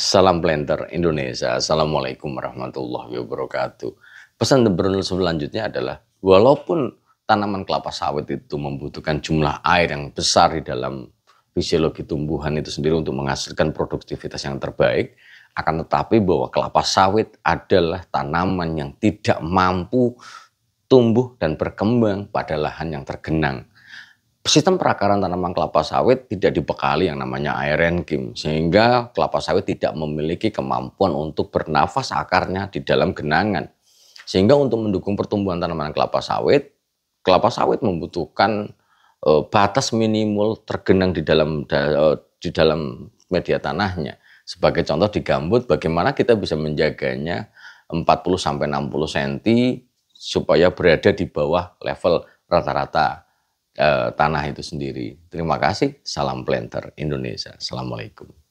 Salam Planter Indonesia. Assalamualaikum warahmatullahi wabarakatuh. Pesan The Brunel selanjutnya adalah walaupun tanaman kelapa sawit itu membutuhkan jumlah air yang besar di dalam fisiologi tumbuhan itu sendiri untuk menghasilkan produktivitas yang terbaik, akan tetapi bahwa kelapa sawit adalah tanaman yang tidak mampu tumbuh dan berkembang pada lahan yang tergenang sistem perakaran tanaman kelapa sawit tidak dibekali yang namanya iron kim sehingga kelapa sawit tidak memiliki kemampuan untuk bernafas akarnya di dalam genangan. Sehingga untuk mendukung pertumbuhan tanaman kelapa sawit, kelapa sawit membutuhkan e, batas minimal tergenang di dalam da, e, di dalam media tanahnya. Sebagai contoh di gambut bagaimana kita bisa menjaganya 40 sampai 60 cm supaya berada di bawah level rata-rata Eh, tanah itu sendiri. Terima kasih. Salam planter Indonesia. Assalamualaikum.